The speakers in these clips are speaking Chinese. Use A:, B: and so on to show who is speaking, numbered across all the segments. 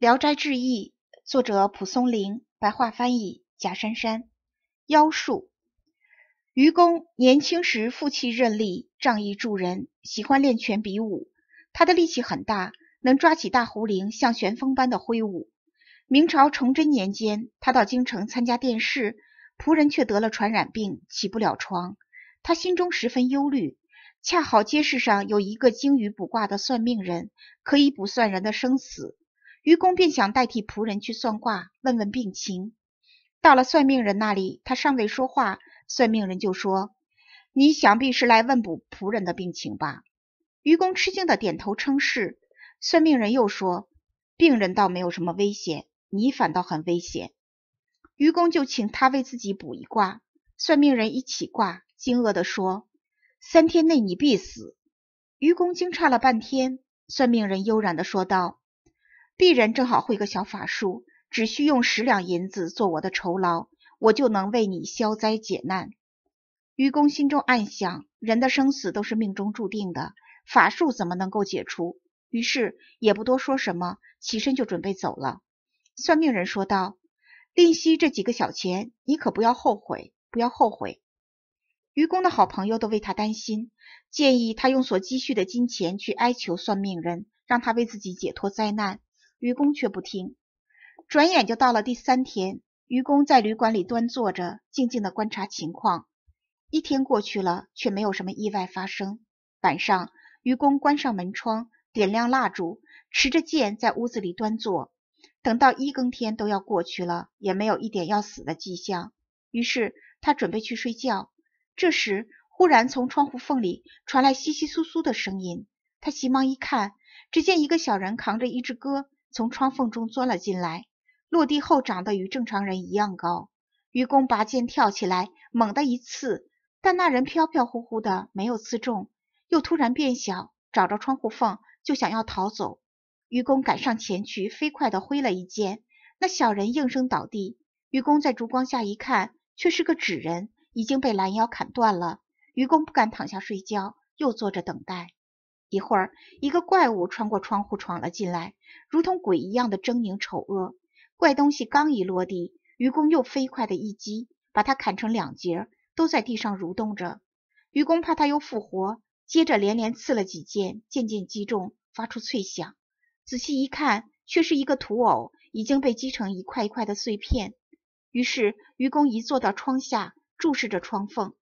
A: 《聊斋志异》作者蒲松龄，白话翻译贾珊珊。妖术。愚公年轻时负气任力，仗义助人，喜欢练拳比武。他的力气很大，能抓起大胡铃，像旋风般的挥舞。明朝崇祯年间，他到京城参加殿试，仆人却得了传染病，起不了床。他心中十分忧虑。恰好街市上有一个精于卜卦的算命人，可以卜算人的生死。愚公便想代替仆人去算卦，问问病情。到了算命人那里，他尚未说话，算命人就说：“你想必是来问卜仆人的病情吧？”愚公吃惊的点头称是。算命人又说：“病人倒没有什么危险，你反倒很危险。”愚公就请他为自己卜一卦。算命人一起卦，惊愕的说：“三天内你必死。”愚公惊诧了半天。算命人悠然的说道。鄙人正好会个小法术，只需用十两银子做我的酬劳，我就能为你消灾解难。愚公心中暗想，人的生死都是命中注定的，法术怎么能够解除？于是也不多说什么，起身就准备走了。算命人说道：“吝惜这几个小钱，你可不要后悔，不要后悔。”愚公的好朋友都为他担心，建议他用所积蓄的金钱去哀求算命人，让他为自己解脱灾难。愚公却不听，转眼就到了第三天。愚公在旅馆里端坐着，静静的观察情况。一天过去了，却没有什么意外发生。晚上，愚公关上门窗，点亮蜡烛，持着剑在屋子里端坐。等到一更天都要过去了，也没有一点要死的迹象。于是他准备去睡觉。这时，忽然从窗户缝里传来窸窸窣窣的声音。他急忙一看，只见一个小人扛着一只鸽。从窗缝中钻了进来，落地后长得与正常人一样高。愚公拔剑跳起来，猛地一刺，但那人飘飘忽忽的，没有刺中，又突然变小，找着窗户缝就想要逃走。愚公赶上前去，飞快地挥了一剑，那小人应声倒地。愚公在烛光下一看，却是个纸人，已经被拦腰砍断了。愚公不敢躺下睡觉，又坐着等待。一会儿，一个怪物穿过窗户闯了进来，如同鬼一样的狰狞丑恶。怪东西刚一落地，愚公又飞快的一击，把它砍成两截，都在地上蠕动着。愚公怕它又复活，接着连连刺了几剑，渐渐击中，发出脆响。仔细一看，却是一个土偶，已经被击成一块一块的碎片。于是，愚公一坐到窗下，注视着窗缝。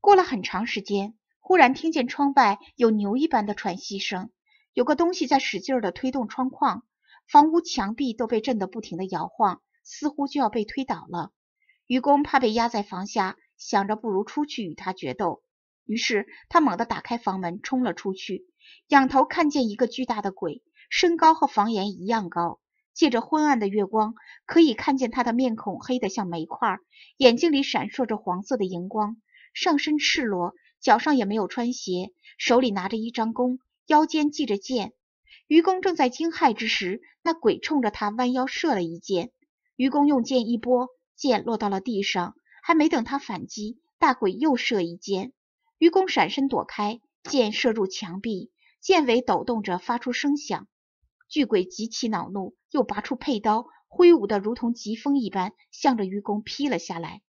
A: 过了很长时间。忽然听见窗外有牛一般的喘息声，有个东西在使劲的推动窗框，房屋墙壁都被震得不停的摇晃，似乎就要被推倒了。愚公怕被压在房下，想着不如出去与他决斗，于是他猛地打开房门，冲了出去，仰头看见一个巨大的鬼，身高和房檐一样高，借着昏暗的月光，可以看见他的面孔黑得像煤块，眼睛里闪烁着黄色的荧光，上身赤裸。脚上也没有穿鞋，手里拿着一张弓，腰间系着箭。愚公正在惊骇之时，那鬼冲着他弯腰射了一箭。愚公用箭一拨，箭落到了地上。还没等他反击，大鬼又射一箭，愚公闪身躲开，箭射入墙壁，箭尾抖动着发出声响。巨鬼极其恼怒，又拔出佩刀，挥舞的如同疾风一般，向着愚公劈了下来。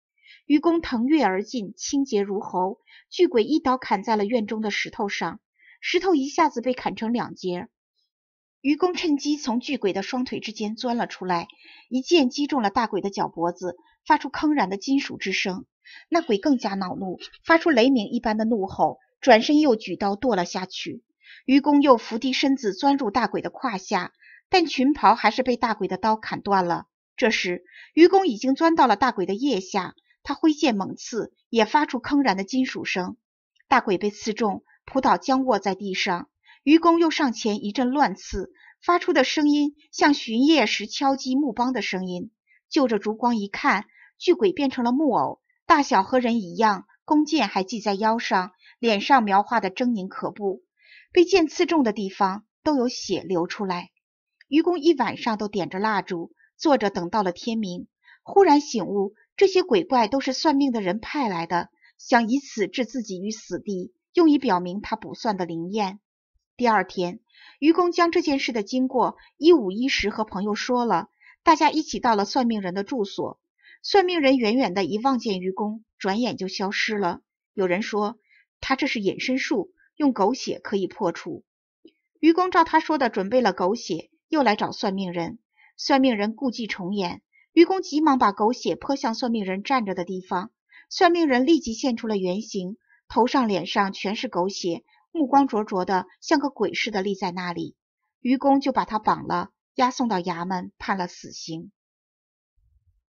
A: 愚公腾跃而进，清洁如猴。巨鬼一刀砍在了院中的石头上，石头一下子被砍成两截。愚公趁机从巨鬼的双腿之间钻了出来，一剑击中了大鬼的脚脖子，发出铿然的金属之声。那鬼更加恼怒，发出雷鸣一般的怒吼，转身又举刀剁了下去。愚公又伏低身子钻入大鬼的胯下，但裙袍还是被大鬼的刀砍断了。这时，愚公已经钻到了大鬼的腋下。他挥剑猛刺，也发出铿然的金属声。大鬼被刺中，扑倒，僵卧在地上。愚公又上前一阵乱刺，发出的声音像巡夜时敲击木梆的声音。就着烛光一看，巨鬼变成了木偶，大小和人一样，弓箭还系在腰上，脸上描画的狰狞可怖，被剑刺中的地方都有血流出来。愚公一晚上都点着蜡烛坐着等，到了天明，忽然醒悟。这些鬼怪都是算命的人派来的，想以此置自己于死地，用以表明他卜算的灵验。第二天，愚公将这件事的经过一五一十和朋友说了，大家一起到了算命人的住所。算命人远远的一望见愚公，转眼就消失了。有人说他这是隐身术，用狗血可以破除。愚公照他说的准备了狗血，又来找算命人。算命人故伎重演。愚公急忙把狗血泼向算命人站着的地方，算命人立即现出了原形，头上、脸上全是狗血，目光灼灼的，像个鬼似的立在那里。愚公就把他绑了，押送到衙门，判了死刑。